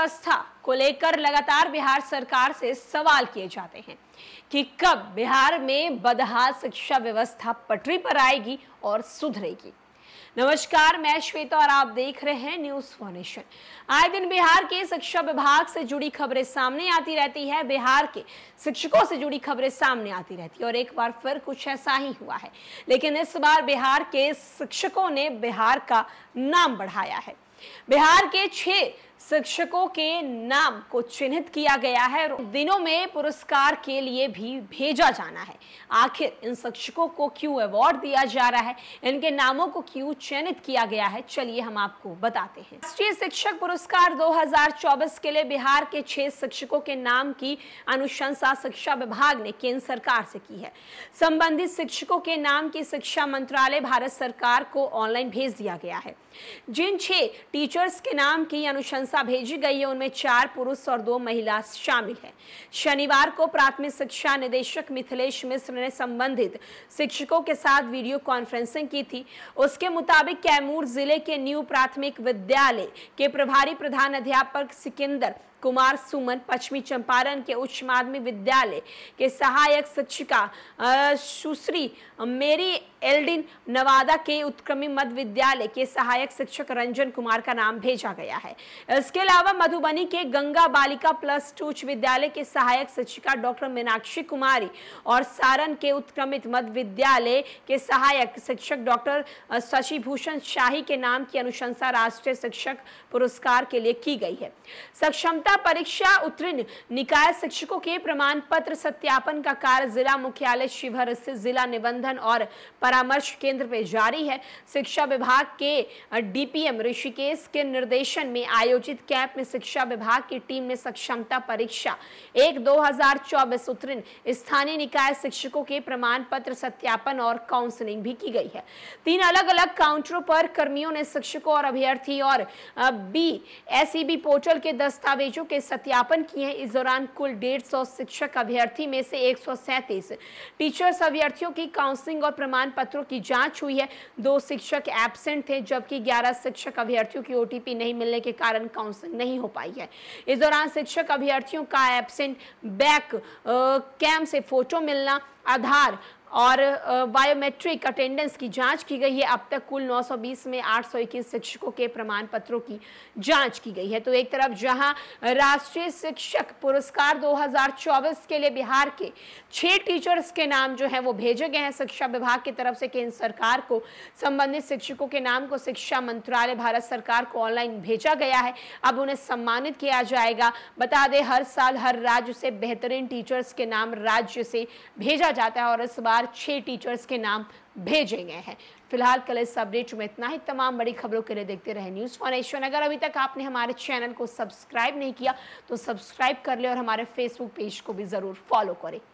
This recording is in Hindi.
व्यवस्था को लेकर लगातार बिहार सरकार से सवाल किए जाते हैं कि कब बिहार में बदहाल शिक्षा व्यवस्था पटरी पर आएगी और सुधरेगी नमस्कार मैं श्वेता और आप देख रहे हैं न्यूज फॉर्नेशन आए दिन बिहार के शिक्षा विभाग से जुड़ी खबरें सामने आती रहती है बिहार के शिक्षकों से जुड़ी खबरें सामने आती रहती है और एक बार फिर कुछ ऐसा ही हुआ है लेकिन इस बार बिहार के शिक्षकों ने बिहार का नाम बढ़ाया है बिहार के छह शिक्षकों के नाम को चिन्हित किया गया है और दिनों में पुरस्कार के लिए भी भेजा जाना है आखिर इन शिक्षकों को क्यों अवार्ड दिया जा रहा है इनके नामों को क्यों चयनित किया गया है चलिए हम आपको बताते हैं राष्ट्रीय शिक्षक पुरस्कार 2024 के लिए बिहार के छह शिक्षकों के नाम की अनुशंसा शिक्षा विभाग ने केंद्र सरकार से की है संबंधित शिक्षकों के नाम की शिक्षा मंत्रालय भारत सरकार को ऑनलाइन भेज दिया गया है जिन छह टीचर्स के नाम की अनुशंसा चिकित्सा भेजी गई है उनमें चार पुरुष और दो महिला शामिल है शनिवार को प्राथमिक शिक्षा निदेशक मिथिलेश मिश्र ने संबंधित शिक्षकों के साथ वीडियो कॉन्फ्रेंसिंग की थी उसके मुताबिक कैमूर जिले के न्यू प्राथमिक विद्यालय के प्रभारी प्रधान अध्यापक सिकंदर कुमार सुमन पश्चिमी चंपारण के उच्च माध्यमिक विद्यालय के सहायक शिक्षिका सुश्री मेरी एल्डिन नवादा के उत्क्रमी मध्य विद्यालय के सहायक शिक्षक रंजन कुमार का नाम भेजा गया है इसके अलावा मधुबनी के गंगा बालिका प्लस टू उच्च विद्यालय के सहायक शिक्षिका डॉक्टर मीनाक्षी कुमारी और सारण के उत्क्रमित मध्य विद्यालय के सहायक शिक्षक डॉक्टर शशिभूषण शाही के नाम की अनुशंसा राष्ट्रीय शिक्षक पुरस्कार के लिए की गई है सक्षमता पात्रता परीक्षा उत्तीर्ण निकाय शिक्षकों के प्रमाण पत्र सत्यापन का कार्य जिला मुख्यालय शिवहर स्थित जिला निबंधन और परामर्श केंद्र पे जारी है शिक्षा विभाग के डीपीएम ऋषिकेश के निर्देशन में आयोजित कैंप में शिक्षा विभाग की टीम ने सक्षमता परीक्षा एक 2024 उत्तीर्ण स्थानीय निकाय शिक्षकों के प्रमाण पत्र सत्यापन और काउंसलिंग भी की गई है तीन अलग अलग काउंटरों पर कर्मियों ने शिक्षकों और अभ्यर्थी और बी एस पोर्टल के दस्तावेजों बच्चों के सत्यापन किए हैं इस दौरान कुल डेढ़ सौ शिक्षक अभ्यर्थी में से एक सौ सैंतीस टीचर्स अभ्यर्थियों की काउंसलिंग और प्रमाण पत्रों की जांच हुई है दो शिक्षक एबसेंट थे जबकि ग्यारह शिक्षक अभ्यर्थियों की ओटीपी नहीं मिलने के कारण काउंसलिंग नहीं हो पाई है इस दौरान शिक्षक अभ्यर्थियों का एबसेंट बैक कैम्प से फोटो मिलना आधार और बायोमेट्रिक अटेंडेंस की जांच की गई है अब तक कुल 920 में इक्कीस शिक्षकों के प्रमाण पत्रों की जांच की गई है तो एक तरफ जहां राष्ट्रीय शिक्षक पुरस्कार 2024 के लिए बिहार के छह टीचर्स के नाम जो है वो भेजे गए हैं शिक्षा विभाग की तरफ से केंद्र सरकार को संबंधित शिक्षकों के नाम को शिक्षा मंत्रालय भारत सरकार को ऑनलाइन भेजा गया है अब उन्हें सम्मानित किया जाएगा बता दें हर साल हर राज्य से बेहतरीन टीचर्स के नाम राज्य से भेजा जाता है और इस बार चार छः टीचर्स के नाम भेजे गए हैं फिलहाल कल इस अपडेट में इतना ही तमाम बड़ी खबरों के लिए देखते रहे न्यूज़ फॉरेशन अगर अभी तक आपने हमारे चैनल को सब्सक्राइब नहीं किया तो सब्सक्राइब कर ले और हमारे फेसबुक पेज को भी ज़रूर फॉलो करें